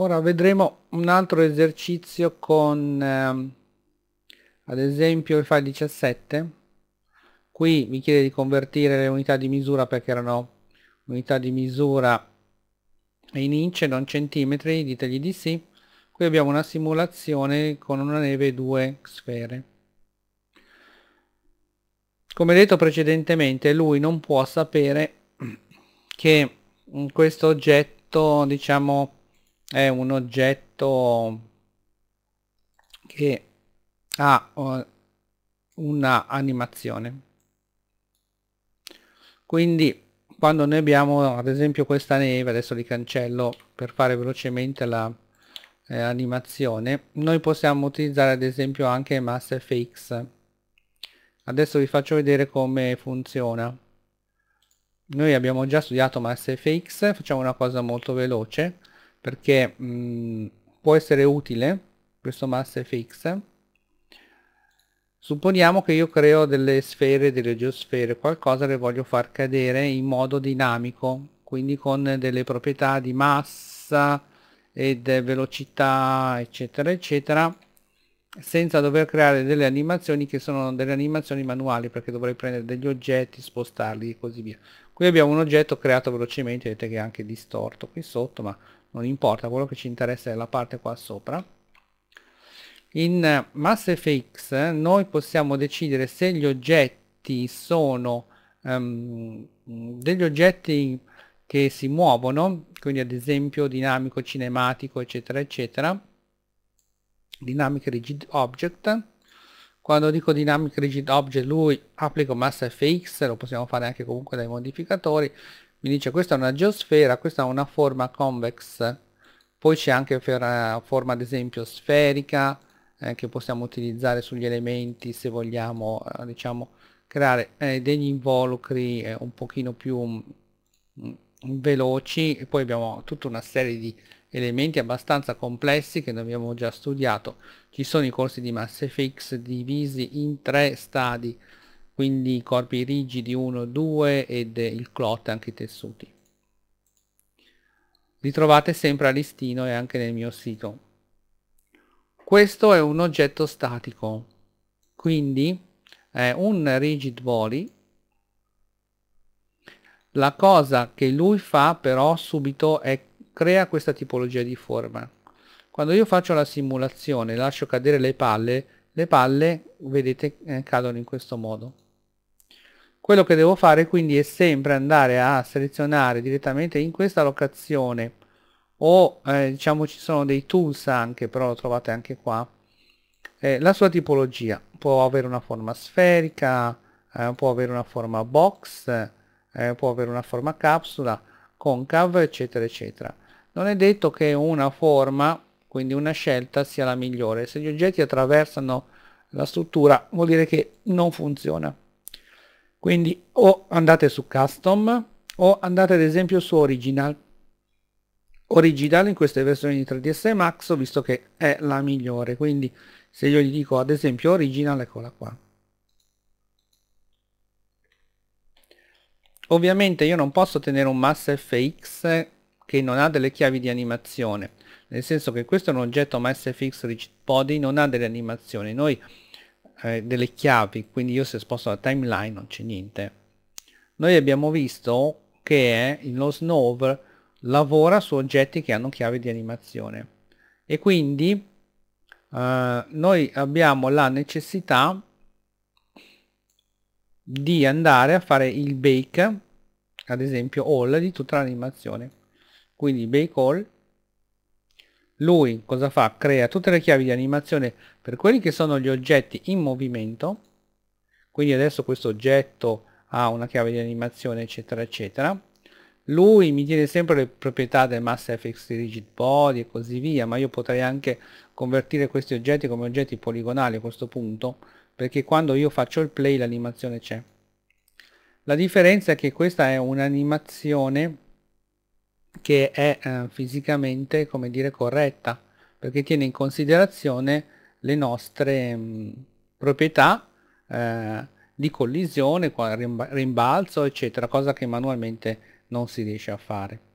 Ora vedremo un altro esercizio con ehm, ad esempio il file 17 qui mi chiede di convertire le unità di misura perché erano unità di misura in inch non centimetri ditegli di sì qui abbiamo una simulazione con una neve e due sfere come detto precedentemente lui non può sapere che questo oggetto diciamo è un oggetto che ha uh, una animazione quindi quando noi abbiamo ad esempio questa neve adesso li cancello per fare velocemente la eh, animazione noi possiamo utilizzare ad esempio anche Mass FX adesso vi faccio vedere come funziona noi abbiamo già studiato Mass FX facciamo una cosa molto veloce perché mh, può essere utile questo mass fx supponiamo che io creo delle sfere delle geosfere qualcosa che voglio far cadere in modo dinamico quindi con delle proprietà di massa ed velocità eccetera eccetera senza dover creare delle animazioni che sono delle animazioni manuali perché dovrei prendere degli oggetti spostarli e così via qui abbiamo un oggetto creato velocemente vedete che è anche distorto qui sotto ma non importa, quello che ci interessa è la parte qua sopra. In eh, Mass FX noi possiamo decidere se gli oggetti sono um, degli oggetti che si muovono, quindi ad esempio dinamico, cinematico, eccetera, eccetera, Dynamic Rigid Object. Quando dico Dynamic Rigid Object lui applico Mass FX, lo possiamo fare anche comunque dai modificatori, mi dice questa è una geosfera, questa è una forma convex, poi c'è anche per, forma ad esempio sferica eh, che possiamo utilizzare sugli elementi se vogliamo eh, diciamo creare eh, degli involucri eh, un pochino più mh, mm, mm, veloci e poi abbiamo tutta una serie di elementi abbastanza complessi che noi abbiamo già studiato ci sono i corsi di Mass Effects divisi in tre stadi quindi i corpi rigidi 1, 2 ed il clot anche i tessuti. Li trovate sempre a listino e anche nel mio sito. Questo è un oggetto statico, quindi è un rigid body. La cosa che lui fa però subito è crea questa tipologia di forma. Quando io faccio la simulazione, lascio cadere le palle, le palle, vedete, eh, cadono in questo modo quello che devo fare quindi è sempre andare a selezionare direttamente in questa locazione o eh, diciamo ci sono dei tools anche però lo trovate anche qua eh, la sua tipologia può avere una forma sferica eh, può avere una forma box eh, può avere una forma capsula concave eccetera eccetera non è detto che una forma quindi una scelta sia la migliore se gli oggetti attraversano la struttura vuol dire che non funziona quindi o andate su custom o andate ad esempio su original original in queste versioni di 3ds max ho visto che è la migliore quindi se io gli dico ad esempio original eccola qua ovviamente io non posso tenere un mass fx che non ha delle chiavi di animazione nel senso che questo è un oggetto mass fx rigid body non ha delle animazioni noi eh, delle chiavi, quindi io se sposto la timeline non c'è niente. Noi abbiamo visto che lo snow lavora su oggetti che hanno chiavi di animazione e quindi eh, noi abbiamo la necessità di andare a fare il bake ad esempio all di tutta l'animazione quindi bake all lui cosa fa? Crea tutte le chiavi di animazione per quelli che sono gli oggetti in movimento, quindi adesso questo oggetto ha una chiave di animazione eccetera eccetera, lui mi tiene sempre le proprietà del Mass Effects Rigid Body e così via, ma io potrei anche convertire questi oggetti come oggetti poligonali a questo punto, perché quando io faccio il play l'animazione c'è. La differenza è che questa è un'animazione che è eh, fisicamente, come dire, corretta, perché tiene in considerazione le nostre mh, mm, proprietà eh, di collisione, rimbalzo, eccetera, cosa che manualmente non si riesce a fare.